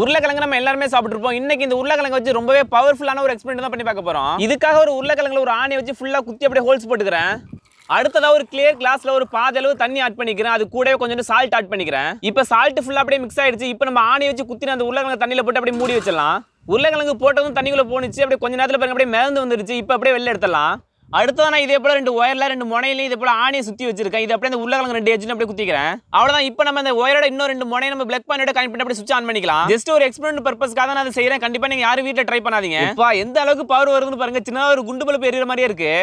உருளைக்கிழங்கு நம்ம எல்லாருமே சாப்பிட்டுருப்போம் இன்னைக்கு இந்த உருளைக்கிழங்கு வச்சு ரொம்பவே பவர்ஃபுல்லான ஒரு எக்ஸ்பெரிமெண்ட் தான் பண்ணி பார்க்க போகிறோம் இதுக்காக ஒரு உருளைக்கிழங்குல ஒரு ஆணை வச்சு ஃபுல்லாக குத்தி அப்படியே ஹோல்ஸ் போட்டுக்கிறேன் அடுத்ததாக ஒரு கிளியர் கிளாஸ்ல ஒரு பாதளவு தண்ணி ஆட் பண்ணிக்கிறேன் அது கூட கொஞ்சம் சால்ட் ஆட் பண்ணிக்கிறேன் இப்போ சால்ட் ஃபுல்லாக அப்படியே மிக்ஸ் ஆயிடுச்சு இப்போ நம்ம ஆணை வச்சு குத்தின அந்த உருளைக்கிழங்கு தண்ணியில் போட்டு அப்படியே மூடி வச்சிடலாம் உருளைக்கிழங்கு போட்டதும் தண்ணிக்குள்ளே போணுச்சு அப்படியே கொஞ்ச நேரத்தில் பாருங்க அப்படியே மிதந்து வந்துருச்சு இப்போ அப்படியே வெளில எடுத்துடலாம் அடுத்ததான் நான் இதே போல ரெண்டு ஒயர்ல ரெண்டு முனையிலையும் இதே போல ஆணியை சுத்தி வச்சிருக்கேன் இது அப்படியே உள்ள உள்ளக்கிழங்கு ரெண்டு எஜ்ஜில் அப்படியே குத்திக்கிறேன் அவ்வளோதான் இப்போ நம்ம இந்த ஒயரோட இன்னும் ரெண்டு முனையை நம்ம பிளக் பண்ணிட்டு கனெக்ட் பண்ணி அப்படி சுவிச் ஆன் பண்ணிக்கலாம் ஜஸ்ட் ஒரு எக்ஸ்பெரிமெண்ட் பர்பஸ்க்காக நான் அதை செய்கிறேன் கண்டிப்பா நீங்கள் யாரும் வீட்டில் ட்ரை பண்ணாதீங்க இப்போ எந்த அளவுக்கு பவர் வருதுன்னு பாருங்க சின்ன ஒரு குண்டு பல்ப் பெரிய மாதிரியே இருக்கு